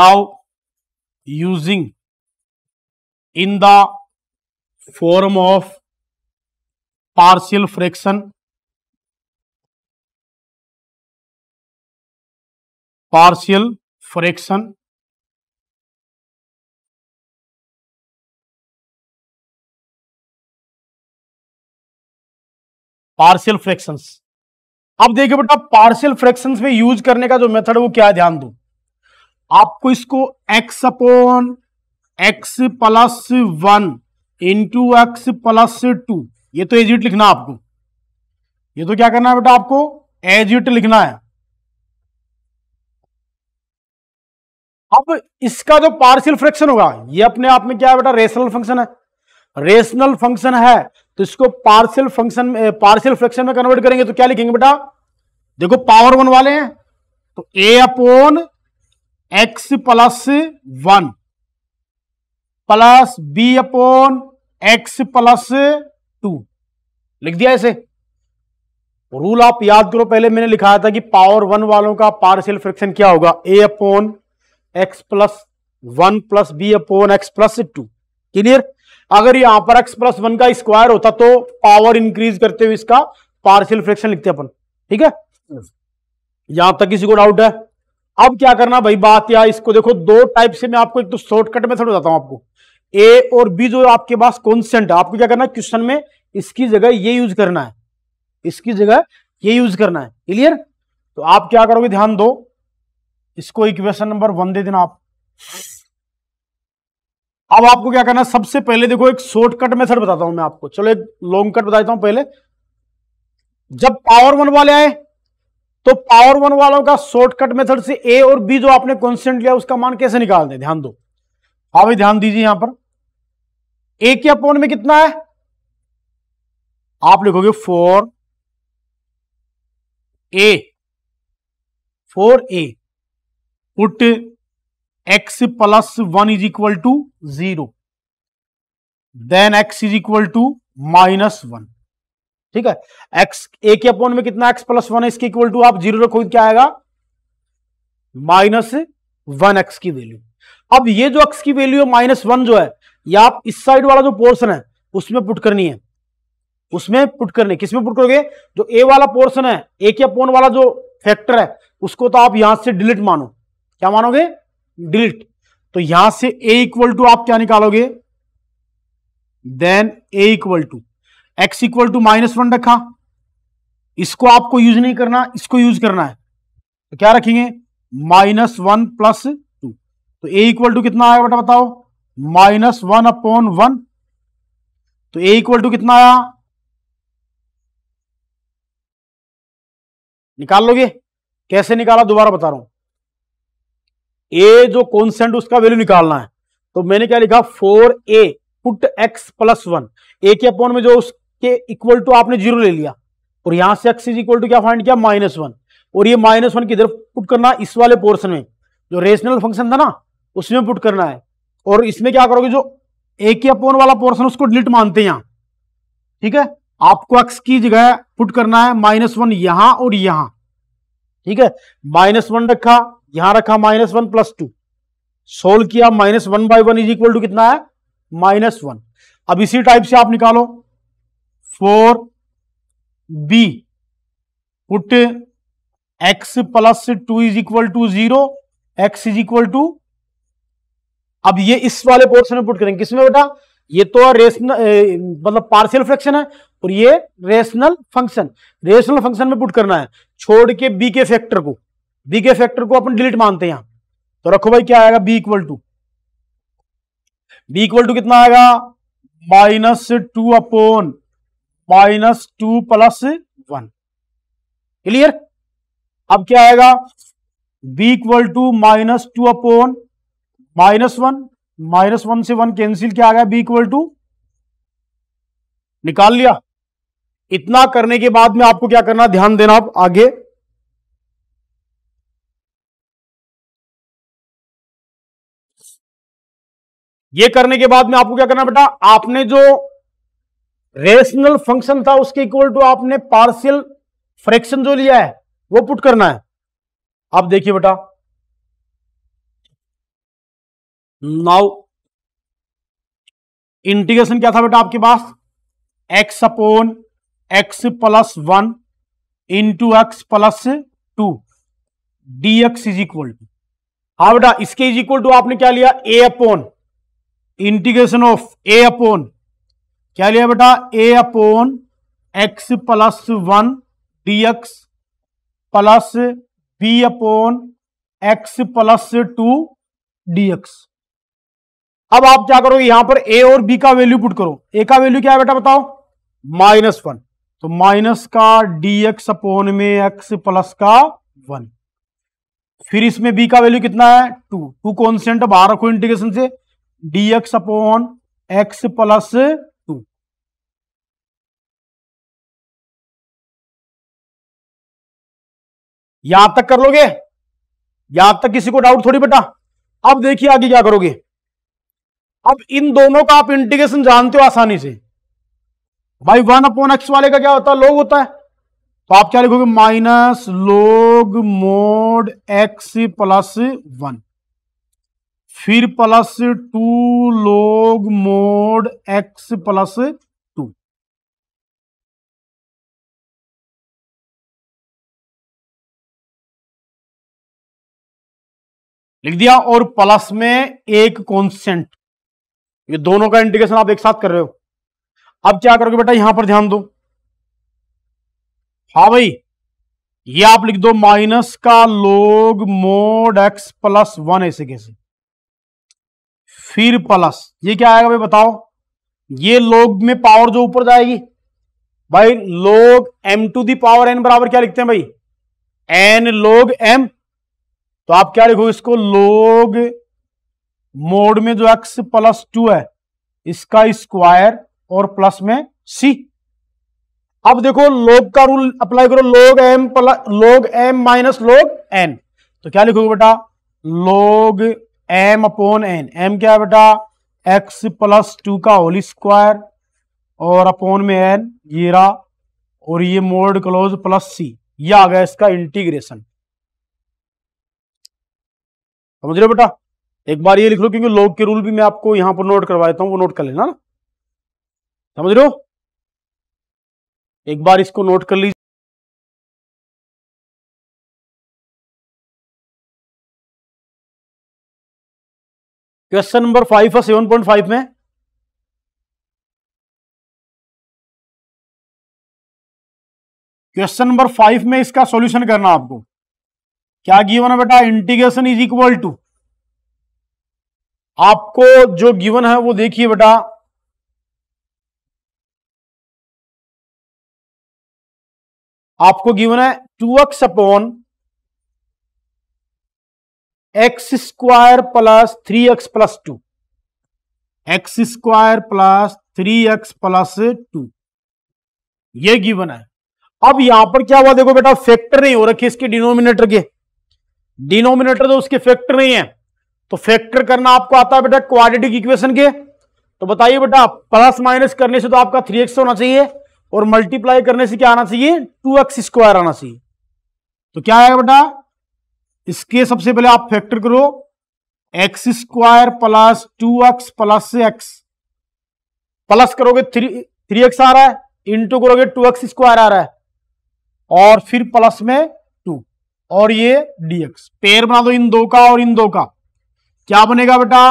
now using in the form of partial fraction partial fraction partial fraction अब देखिए बेटा पार्शियल फ्रैक्शन में यूज करने का जो मेथड वो क्या ध्यान दो आपको इसको x upon x plus one into x plus two ये तो एजिट लिखना आपको ये तो क्या करना है बेटा आपको एजिट लिखना है अब इसका जो पार्शियल फ्रैक्शन होगा ये अपने आप में क्या है बेटा रेशनल फंक्शन है रेशनल फंक्शन है तो इसको पार्सल फंक्शन पार्सल फ्रैक्शन में कन्वर्ट करेंगे तो क्या लिखेंगे बेटा देखो पावर वन वाले हैं तो a upon x plus one plus b upon x plus two लिख दिया इसे रूल आप याद करो पहले मैंने लिखा था कि पावर वन वालों का पार्सियल फ्रैक्शन क्या होगा a upon x plus one plus b upon x plus two clear अगर यहां पर x प्लस वन का स्क्वायर होता तो पावर इंक्रीज करते हुए इसका पार्शियल फ्रैक्शन लिखते अपन ठीक है यहां तक किसी को डाउट है अब क्या करना भाई बात या इसको देखो दो टाइप से मैं आपको एक तो शॉर्टकट मेथड बताता हूं आपको ए और बी जो आपके पास कॉन्स्टेंट है आपको क्या करना है क्वेश्चन में इसकी जगह ये यूज करना है इसकी जगह ये यूज करना है क्लियर तो आप क्या करोगे ध्यान दो इसको इक्वेशन नंबर वन दे देना आप अब आपको क्या करना सबसे पहले देखो एक शॉर्टकट मेथड बताता हूं मैं आपको चलो एक लॉन्ग कट बता देता हूं पहले जब पावर वन वाले आए तो पावर वन वालों का शॉर्टकट मेथड से ए और बी जो आपने कॉन्स्टेंट लिया उसका मान कैसे निकाल दें ध्यान दो हाँ भाई ध्यान दीजिए यहां पर ए के अपॉन में कितना है आप लिखोगे for a four a put x plus one is equal to zero then x is equal to minus one ठीक है एक्स ए के अपॉन में कितना एक्स प्लस वन है इसके इक्वल टू आप जीरो रखो तो क्या आएगा माइनस वन एक्स की वैल्यू अब ये जो एक्स की वैल्यू है माइनस वन जो है ये आप इस साइड वाला जो पोर्शन है उसमें पुट करनी है उसमें पुट करनी किसमें पुट करोगे जो ए वाला पोर्शन है ए के अपॉन वाला जो फैक्टर है उसको तो आप यहां से डिलीट मानो क्या मानोगे डिलीट तो यहां से ए इक्वल टू आप क्या निकालोगे then a equal to x equal to minus one रखा इसको आपको यूज नहीं करना इसको यूज करना है तो क्या रखेंगे माइनस वन प्लस टू तो ए इक्वल टू कितना आया बेटा बताओ माइनस वन अपॉन वन तो a इक्वल टू कितना आया निकाल लोगे कैसे निकाला दोबारा बता रहा हूं ए जो कॉन्सेंट उसका वैल्यू निकालना है तो मैंने क्या लिखा for a put x plus one a के अपॉन में जो उसके इक्वल टू आपने जीरो ले लिया और यहां से एक्स इज इक्वल टू क्या फाइंड किया माइनस वन और ये माइनस वन किधर पुट करना इस वाले पोर्सन में जो रेशनल फंक्शन था ना उसमें पुट करना है और इसमें क्या करोगे जो ए के अपॉन वाला पोर्सन उसको डिलीट मानते हैं यहां ठीक है आपको एक्स की जगह पुट करना है माइनस वन यहां और यहां ठीक है माइनस वन रखा यहां रखा minus one plus two solve किया minus one by one is equal to कितना है माइनस वन अब इसी टाइप से आप निकालो for b put x plus two is equal to zero x is equal to अब ये इस वाले पोर्शन में पुट करेंगे किसमें बेटा ये तो रेशनल मतलब पार्शियल फ्रैक्शन है और ये रेशनल फंक्शन रेशनल फंक्शन में पुट करना है छोड़ के बी के फैक्टर को बी के फैक्टर को अपन डिलीट मानते हैं तो रखो भाई क्या आएगा b equal to b equal to कितना आएगा minus two upon minus two plus one clear अब क्या आएगा b equal to minus two upon minus one minus one से वन कैंसिल क्या आ गया बी इक्वल टू निकाल लिया इतना करने के बाद में आपको क्या करना ध्यान देना आप आगे ये करने के बाद में आपको क्या करना बेटा आपने जो रेशनल फंक्शन था उसके इक्वल टू आपने पार्शियल फ्रैक्शन जो लिया है वो पुट करना है आप देखिए बेटा नाउ इंटीग्रेशन क्या था बेटा आपके पास x upon x plus one into x plus two d x is equal to हाँ बेटा इसके इज इक्वल टू आपने क्या लिया a upon integration of a upon क्या लिया बेटा a upon x plus one d x plus b upon x plus two d x अब आप क्या करोगे यहां पर ए और बी का वैल्यू पुट करो ए का वैल्यू क्या है बेटा बताओ माइनस वन तो माइनस का डी एक्स अपोन में एक्स प्लस का वन फिर इसमें बी का वैल्यू कितना है टू टू कॉन्स्टेंट बाहर रखो इंटीग्रेशन से d x upon x plus two यहां तक कर लोगे यहां तक किसी को डाउट थोड़ी बेटा अब देखिए आगे क्या करोगे अब इन दोनों का आप इंटीग्रेशन जानते हो आसानी से भाई वन अपॉन एक्स वाले का क्या होता है लोग होता है तो आप क्या लिखोगे minus log mod x plus one फिर plus two log mod x plus two लिख दिया और प्लस में एक कॉन्स्टेंट ये दोनों का इंटीग्रेशन आप एक साथ कर रहे हो अब क्या करोगे बेटा यहां पर ध्यान दो हा भाई ये आप लिख दो माइनस का log mod x plus one ऐसे कैसे फिर प्लस ये क्या आएगा भाई बताओ ये लोग में पावर जो ऊपर जाएगी भाई लोग m to the power n बराबर क्या लिखते हैं भाई एन लोग एम तो आप क्या लिखोगे इसको लोग मोड में जो एक्स प्लस टू है इसका स्क्वायर और प्लस में सी अब देखो लोग का रूल अप्लाई करो log m plus log m minus log n तो क्या लिखोगे बेटा लोग एम अपोन एन एम क्या है बेटा एक्स प्लस टू का होल स्क्वायर और अपोन में एन ये रहा और ये मोड क्लोज प्लस सी ये आ गया इसका इंटीग्रेशन समझ रहे हो बेटा एक बार ये लिख लो क्योंकि लोग के रूल भी मैं आपको यहां पर नोट करवा देता हूं वो नोट कर लेना ना समझ रहे हो एक बार इसको नोट कर लीजिए क्वेश्चन नंबर फाइव और सेवन पॉइंट फाइव में क्वेश्चन नंबर फाइव में इसका सॉल्यूशन करना आपको क्या गिवन है बेटा इंटीग्रेशन इज इक्वल टू आपको जो गिवन है वो देखिए बेटा आपको गिवन है two x upon x square plus three x plus two x square plus three x plus two यह गिवन है अब यहां पर क्या हुआ देखो बेटा फैक्टर नहीं हो रखे इसके डिनोमिनेटर के डिनोमिनेटर तो उसके फैक्टर नहीं है तो फैक्टर करना आपको आता है बेटा क्वाड्रेटिक इक्वेशन के तो बताइए बेटा प्लस माइनस करने से तो आपका थ्री एक्स होना चाहिए और मल्टीप्लाई करने से क्या आना चाहिए टू एक्स स्क्वायर आना चाहिए तो क्या आएगा बेटा इसके सबसे पहले आप फैक्टर करो x square plus two x plus x plus करोगे थ्री थ्री एक्स आ रहा है इंटू करोगे टू एक्स स्क्वायर आ रहा है और फिर प्लस में टू और ये डीएक्स पेयर बना दो इन दो का और इन दो का क्या बनेगा बेटा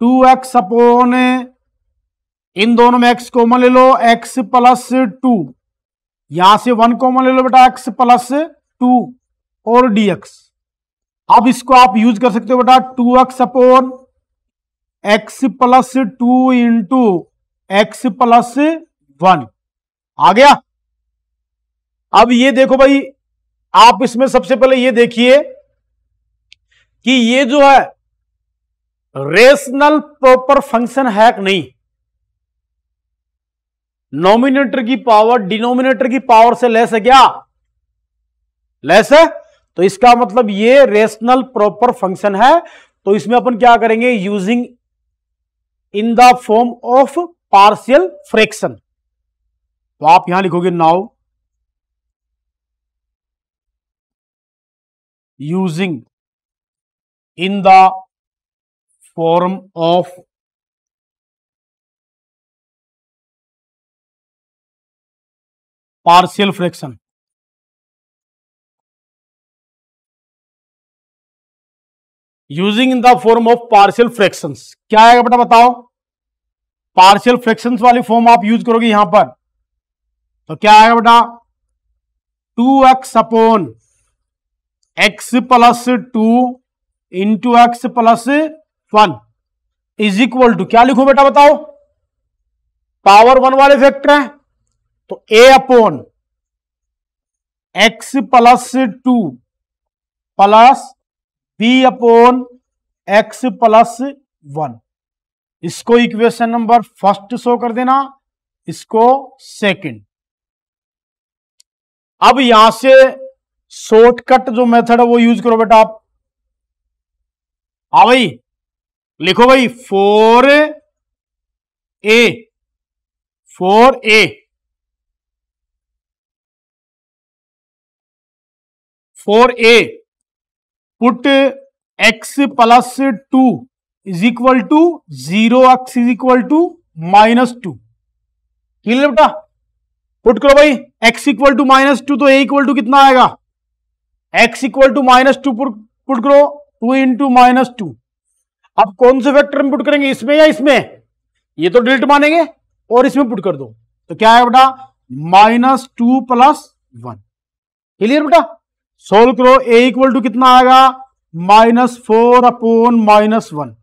टू एक्स अपोन इन दोनों में एक्स कॉमन ले लो एक्स प्लस टू यहां से वन कॉमन ले लो बेटा एक्स प्लस टू और डीएक्स अब इसको आप यूज कर सकते हो बेटा two x upon x plus two into x plus one आ गया अब ये देखो भाई आप इसमें सबसे पहले ये देखिए कि ये जो है रेशनल प्रॉपर फंक्शन है नहीं नॉमिनेटर की पावर डिनोमिनेटर की पावर से लेस है क्या लेस है तो इसका मतलब ये रेशनल प्रॉपर फंक्शन है तो इसमें अपन क्या करेंगे using in the form of partial fraction तो आप यहां लिखोगे now using in the form of partial fraction using in the form of partial fractions क्या आएगा बेटा बताओ पार्शियल फ्रैक्शंस वाली फॉर्म आप यूज करोगे यहां पर तो क्या आएगा बेटा two x upon x plus two into x plus one is equal to क्या लिखो बेटा बताओ पावर वन वाले फैक्टर हैं तो a upon x plus two plus p upon x plus one इसको इक्वेशन नंबर फर्स्ट शो कर देना इसको सेकंड अब यहां से शॉर्टकट जो मेथड है वो यूज करो बेटा आप आ हाँ भाई लिखो भाई four a four a four a put x plus two is equal to zero x is equal to minus two clear बेटा पुट करो भाई x equal to minus two तो ए इक्वल टू कितना आएगा x equal to minus two put करो two into minus two अब कौन से फैक्टर में पुट करेंगे इसमें या इसमें ये तो डिलीट मानेंगे और इसमें पुट कर दो तो क्या है बेटा minus two plus one clear बेटा सोल्व करो ए इक्वल टू कितना आएगा minus four upon minus one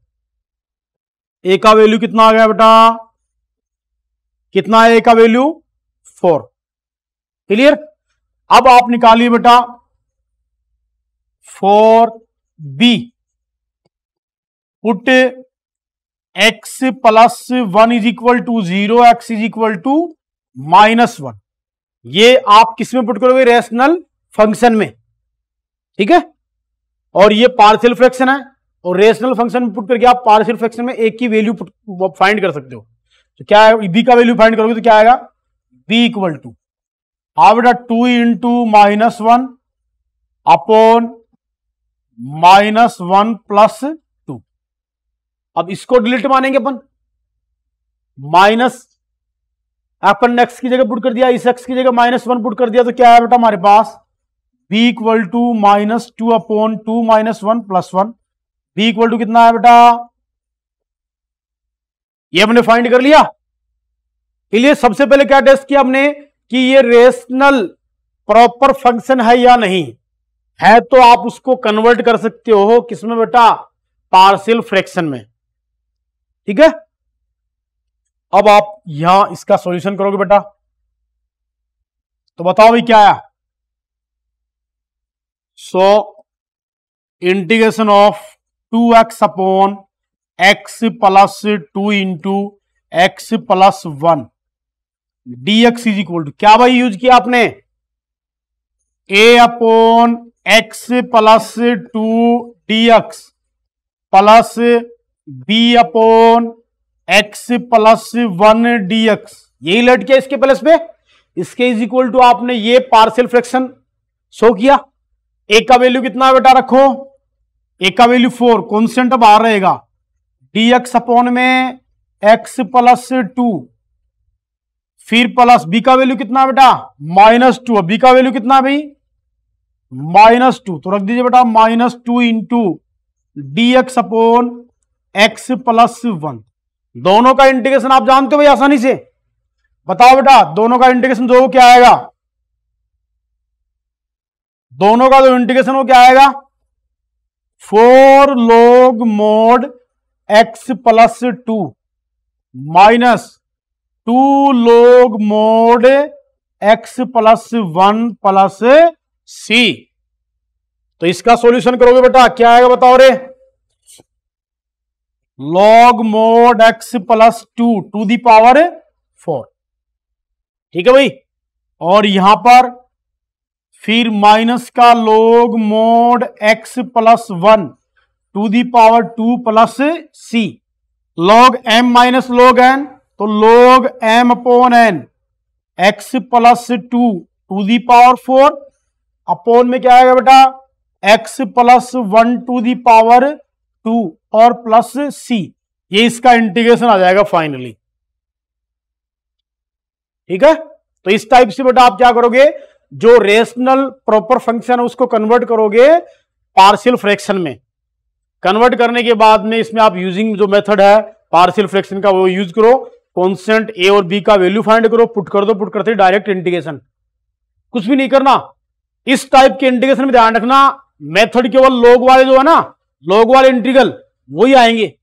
a का वैल्यू कितना आ गया बेटा कितना है ए का वैल्यू फोर क्लियर अब आप निकालिए बेटा four b put x plus one is equal to zero x is equal to minus one ये आप किस में पुट करोगे रेशनल फंक्शन में ठीक है और ये पार्शियल फ्रैक्शन है और रेशनल फंक्शन में पुट करके आप पार्शियल फ्रैक्शन में एक की वैल्यू फाइंड कर सकते हो तो क्या है बी का वैल्यू फाइंड करोगे तो क्या आएगा बी इक्वल टू आप बेटा two into minus one upon minus one plus two अब इसको डिलीट मानेंगे अपन माइनस अपन एक्स की जगह पुट कर दिया इस एक्स की जगह माइनस वन पुट कर दिया तो क्या है बेटा हमारे पास b equal to minus two upon two minus one plus one b equal to कितना है बेटा ये हमने फाइंड कर लिया इसलिए सबसे पहले क्या टेस्ट किया हमने कि ये रेशनल प्रॉपर फंक्शन है या नहीं है तो आप उसको कन्वर्ट कर सकते हो किसमें बेटा पार्सियल फ्रैक्शन में ठीक है अब आप यहां इसका सॉल्यूशन करोगे बेटा तो बताओ भी क्या आया so So, integration of 2x upon x plus 2 into x plus 1 dx is equal to क्या भाई यूज किया आपने a upon x plus two d x plus b upon x plus one d x यही लट किया इसके plus पे इसके इज इक्वल टू आपने ये पार्शियल फ्रैक्शन शो किया एक का वैल्यू कितना है बेटा रखो एक का वैल्यू फोर कॉन्स्टेंट बाहर रहेगा डी एक्स अपॉन में एक्स प्लस टू फिर प्लस बी का वैल्यू कितना बेटा माइनस टू बी का वैल्यू कितना भाई माइनस टू तो रख दीजिए बेटा minus two into d x upon x plus one दोनों का इंटीग्रेशन आप जानते हो भाई आसानी से बताओ बेटा दोनों का इंटीग्रेशन जो क्या आएगा दोनों का जो तो इंटीग्रेशन हो क्या आएगा four log mod x plus two minus two log mod x plus one plus c तो इसका सॉल्यूशन करोगे बेटा क्या आएगा बताओ रे log mod x plus two to the power four ठीक है भाई और यहां पर फिर माइनस का log mod x plus one to the power two plus c log m minus log n तो log m upon n x plus two to the power four upon में क्या आएगा बेटा x plus one to the power two और plus c ये इसका integration आ जाएगा finally ठीक है तो इस टाइप से बेटा आप क्या करोगे जो रेशनल प्रॉपर फंक्शन है उसको कन्वर्ट करोगे पार्शियल फ्रैक्शन में कन्वर्ट करने के बाद में इसमें आप यूजिंग जो मेथड है पार्शियल फ्रैक्शन का वो यूज करो कॉन्स्टेंट ए और बी का वैल्यू फाइंड करो पुट कर दो पुट करते डायरेक्ट इंटीग्रेशन कुछ भी नहीं करना इस टाइप के इंटीग्रेशन में ध्यान रखना मेथड केवल लोग वाले जो है ना लोग वाले इंटीग्रल वही आएंगे